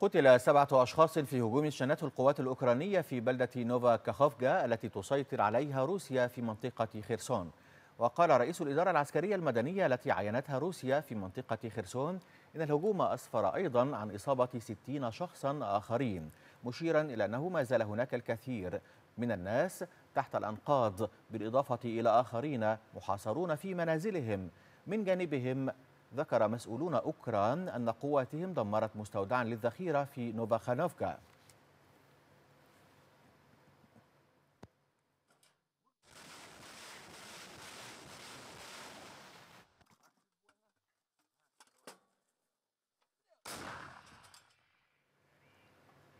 قتل سبعة أشخاص في هجوم شنته القوات الأوكرانية في بلدة نوفا كاخوفجا التي تسيطر عليها روسيا في منطقة خرسون وقال رئيس الإدارة العسكرية المدنية التي عينتها روسيا في منطقة خرسون إن الهجوم أسفر أيضا عن إصابة 60 شخصا آخرين مشيرا إلى أنه ما زال هناك الكثير من الناس تحت الأنقاض بالإضافة إلى آخرين محاصرون في منازلهم من جانبهم ذكر مسؤولون أوكران أن قواتهم دمرت مستودعا للذخيرة في نوفاخانوفكا